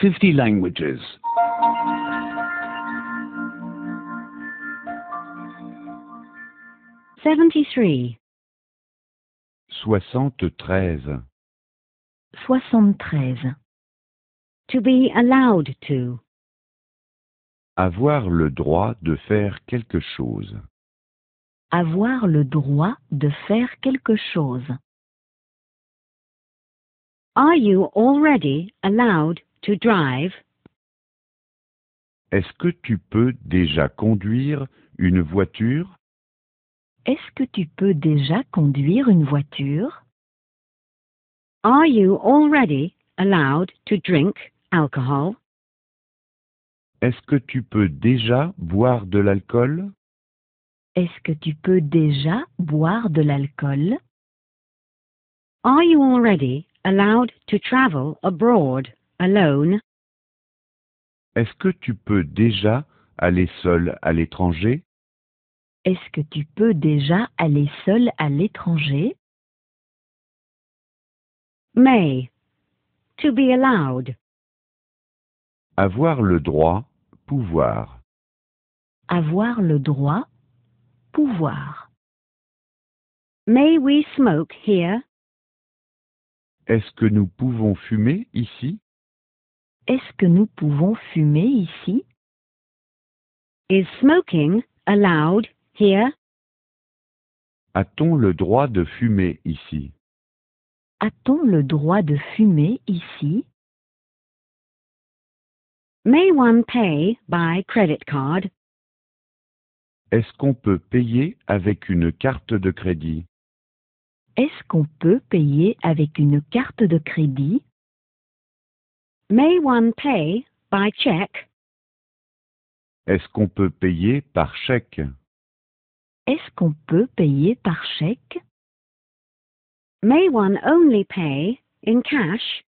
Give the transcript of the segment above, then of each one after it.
50 languages. Seventy-three. Soixante-treize. Soixante-treize. To be allowed to. Avoir le droit de faire quelque chose. Avoir le droit de faire quelque chose. Are you already allowed To drive. Est-ce que tu peux déjà conduire une voiture Est-ce que tu peux déjà conduire une voiture Are you already allowed to drink alcohol Est-ce que tu peux déjà boire de l'alcool Est-ce que tu peux déjà boire de l'alcool Are you already allowed to travel abroad est-ce que tu peux déjà aller seul à l'étranger Est-ce que tu peux déjà aller seul à l'étranger May. To be allowed. Avoir le droit, pouvoir. Avoir le droit, pouvoir. May we smoke here? Est-ce que nous pouvons fumer ici est-ce que nous pouvons fumer ici? Is smoking allowed here? A-t-on le droit de fumer ici? A-t-on le droit de fumer ici? May one pay by credit card? Est-ce qu'on peut payer avec une carte de crédit? Est-ce qu'on peut payer avec une carte de crédit? May one pay by check? Est-ce qu'on peut payer par chèque? Est-ce qu'on peut payer par chèque? May one only pay in cash?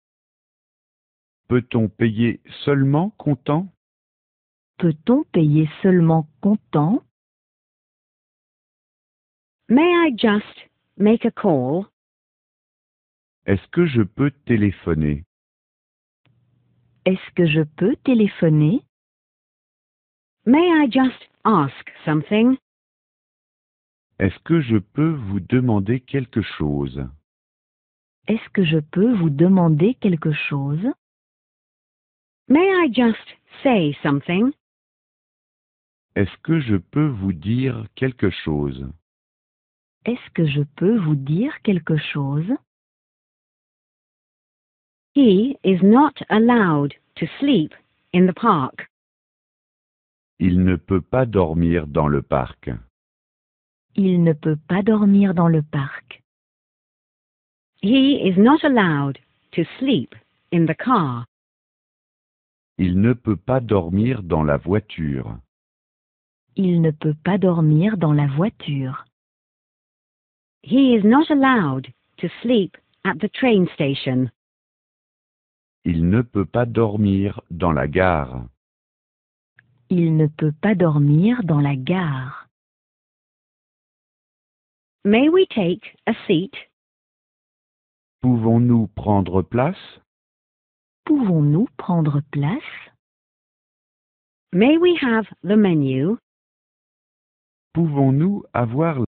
Peut-on payer seulement comptant? Peut-on payer seulement comptant? May I just make a call? Est-ce que je peux téléphoner? Est-ce que je peux téléphoner? May I just ask something? Est-ce que je peux vous demander quelque chose? Est-ce que je peux vous demander quelque chose? May I just say something? Est-ce que je peux vous dire quelque chose? Est-ce que je peux vous dire quelque chose? He is not allowed to sleep in the park. Il ne peut pas dormir dans le parc. Il ne peut pas dormir dans le parc. He is not allowed to sleep in the car. Il ne peut pas dormir dans la voiture. Il ne peut pas dormir dans la voiture. He is not allowed to sleep at the train station. Il ne peut pas dormir dans la gare. Il ne peut pas dormir dans la gare. May we take a seat? Pouvons-nous prendre place? Pouvons-nous prendre place? May we have the menu? Pouvons-nous avoir